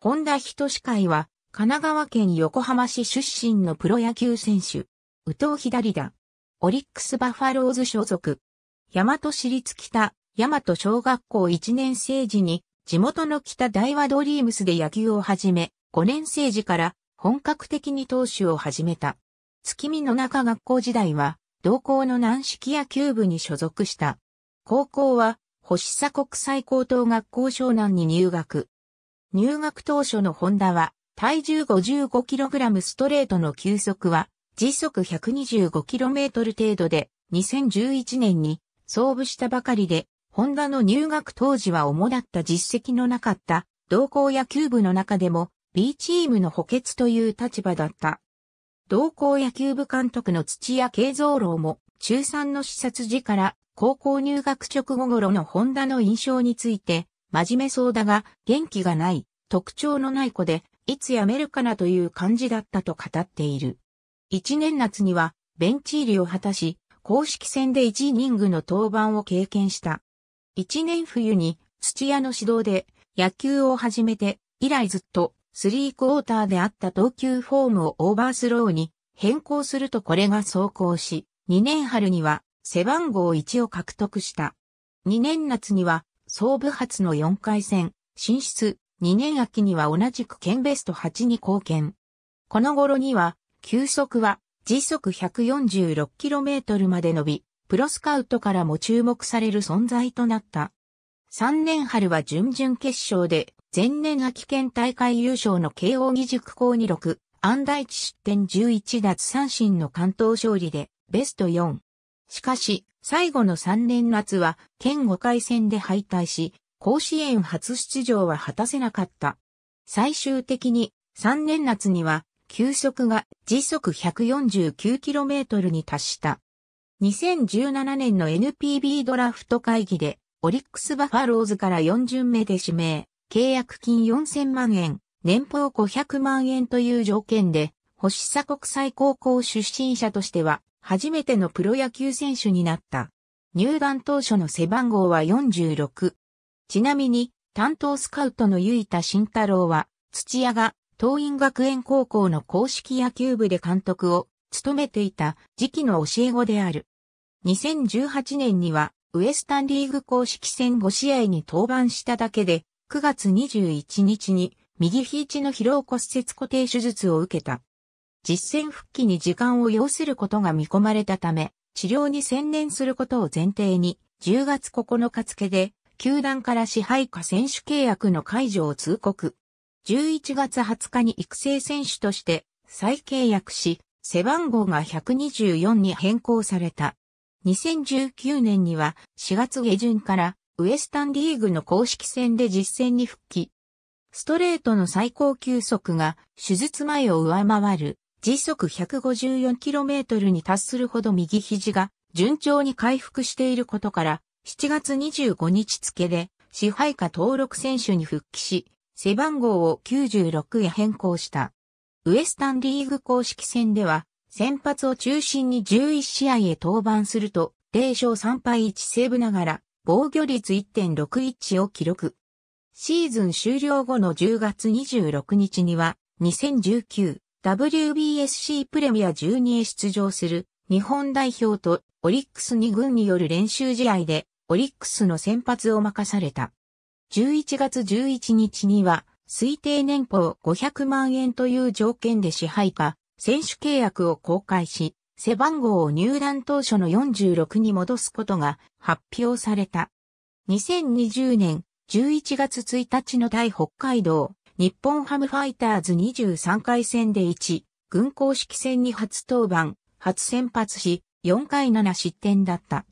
本田仁志会は、神奈川県横浜市出身のプロ野球選手、宇藤左だ。オリックスバファローズ所属。大和市立北、大和小学校1年生時に、地元の北大和ドリームスで野球を始め、5年生時から本格的に投手を始めた。月見の中学校時代は、同校の軟式野球部に所属した。高校は、星佐国際高等学校湘南に入学。入学当初のホンダは、体重 55kg ストレートの球速は、時速 125km 程度で、2011年に創部したばかりで、ホンダの入学当時は主だった実績のなかった、同校野球部の中でも、B チームの補欠という立場だった。同校野球部監督の土屋慶三郎も、中3の視察時から、高校入学直後頃のホンダの印象について、真面目そうだが、元気がない、特徴のない子で、いつ辞めるかなという感じだったと語っている。一年夏には、ベンチ入りを果たし、公式戦で1イニングの登板を経験した。一年冬に、土屋の指導で、野球を始めて、以来ずっと、スリークォーターであった投球フォームをオーバースローに変更するとこれが走行し、2年春には背番号1を獲得した。2年夏には総部発の4回戦、進出、2年秋には同じく県ベスト8に貢献。この頃には、球速は時速 146km まで伸び、プロスカウトからも注目される存在となった。3年春は準々決勝で、前年秋県大会優勝の慶応義塾校に6、安大地失点11奪三振の関東勝利で、ベスト4。しかし、最後の3年夏は、県5回戦で敗退し、甲子園初出場は果たせなかった。最終的に、3年夏には、球速が時速 149km に達した。2017年の NPB ドラフト会議で、オリックスバファローズから4巡目で指名、契約金4000万円、年俸500万円という条件で、星佐国際高校出身者としては初めてのプロ野球選手になった。入団当初の背番号は46。ちなみに、担当スカウトの結田慎太郎は、土屋が東蔭学園高校の公式野球部で監督を務めていた時期の教え子である。2018年にはウエスタンリーグ公式戦5試合に登板しただけで9月21日に右肘の疲労骨折固定手術を受けた。実戦復帰に時間を要することが見込まれたため、治療に専念することを前提に、10月9日付で、球団から支配下選手契約の解除を通告。11月20日に育成選手として再契約し、背番号が124に変更された。2019年には4月下旬からウエスタンリーグの公式戦で実戦に復帰。ストレートの最高球速が手術前を上回る時速 154km に達するほど右肘が順調に回復していることから、7月25日付で支配下登録選手に復帰し、背番号を96へ変更した。ウエスタンリーグ公式戦では、先発を中心に11試合へ登板すると、0勝3敗1セーブながら、防御率1.61を記録。シーズン終了後の10月26日には、2019 WBSC プレミア12へ出場する日本代表とオリックス2軍による練習試合でオリックスの先発を任された。11月11日には推定年俸500万円という条件で支配下、選手契約を公開し、背番号を入団当初の46に戻すことが発表された。2020年11月1日の対北海道日本ハムファイターズ23回戦で1、軍公式戦に初登板、初先発し、4回7失点だった。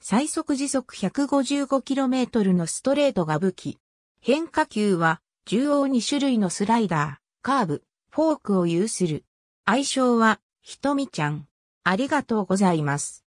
最速時速 155km のストレートが武器。変化球は、縦横2種類のスライダー、カーブ、フォークを有する。愛称は、ひとみちゃん。ありがとうございます。